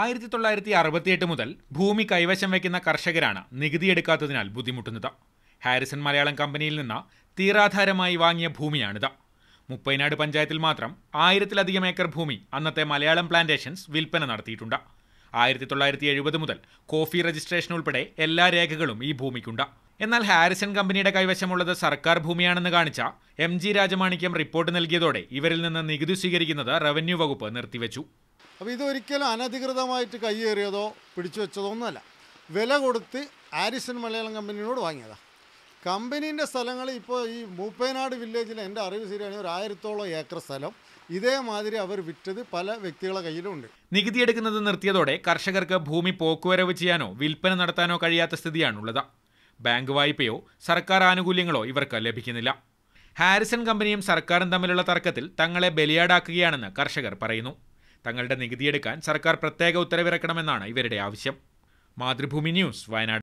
ആയിരത്തി തൊള്ളായിരത്തി അറുപത്തിയെട്ട് മുതൽ ഭൂമി കൈവശം വയ്ക്കുന്ന കർഷകരാണ് നികുതി എടുക്കാത്തതിനാൽ ബുദ്ധിമുട്ടുന്നത് ഹാരിസൺ മലയാളം കമ്പനിയിൽ നിന്ന് തീരാധാരമായി വാങ്ങിയ ഭൂമിയാണിത് മുപ്പൈനാട് പഞ്ചായത്തിൽ മാത്രം ആയിരത്തിലധികം ഏക്കർ ഭൂമി അന്നത്തെ മലയാളം പ്ലാന്റേഷൻസ് വിൽപ്പന നടത്തിയിട്ടുണ്ട് ആയിരത്തി തൊള്ളായിരത്തി എഴുപത് മുതൽ കോഫി രജിസ്ട്രേഷൻ ഉൾപ്പെടെ എല്ലാ രേഖകളും ഈ ഭൂമിക്കുണ്ട് എന്നാൽ ഹാരിസൺ കമ്പനിയുടെ കൈവശമുള്ളത് സർക്കാർ ഭൂമിയാണെന്ന് കാണിച്ച എം ജി രാജമാണിക്യം റിപ്പോർട്ട് നൽകിയതോടെ ഇവരിൽ നിന്ന് നികുതി സ്വീകരിക്കുന്നത് റവന്യൂ വകുപ്പ് നിർത്തിവച്ചു അപ്പോൾ ഇതൊരിക്കലും അനധികൃതമായിട്ട് കൈയേറിയതോ പിടിച്ചു വെച്ചതോ ഒന്നുമല്ല വില കൊടുത്ത് ആരിസൺ മലയാളം കമ്പനിയോട് വാങ്ങിയതാണ് കമ്പനീൻ്റെ സ്ഥലങ്ങൾ ഇപ്പോൾ ഈ മൂപ്പേനാട് വില്ലേജിൽ എൻ്റെ അറിവ് ശരിയാണെങ്കിൽ ഒരു ആയിരത്തോളം ഏക്കർ സ്ഥലം ഇതേമാതിരി അവർ വിറ്റത് പല വ്യക്തികളുടെ കയ്യിലുണ്ട് നികുതി എടുക്കുന്നത് നിർത്തിയതോടെ കർഷകർക്ക് ഭൂമി പോക്കുവരവ് ചെയ്യാനോ വിൽപ്പന നടത്താനോ കഴിയാത്ത സ്ഥിതിയാണുള്ളത് ബാങ്ക് വായ്പയോ സർക്കാർ ആനുകൂല്യങ്ങളോ ഇവർക്ക് ലഭിക്കുന്നില്ല ഹാരിസൺ കമ്പനിയും സർക്കാരും തമ്മിലുള്ള തർക്കത്തിൽ തങ്ങളെ ബലിയാടാക്കുകയാണെന്ന് കർഷകർ പറയുന്നു തങ്ങളുടെ നികുതിയെടുക്കാൻ സർക്കാർ പ്രത്യേക ഉത്തരവിറക്കണമെന്നാണ് ഇവരുടെ ആവശ്യം മാതൃഭൂമി ന്യൂസ് വയനാട്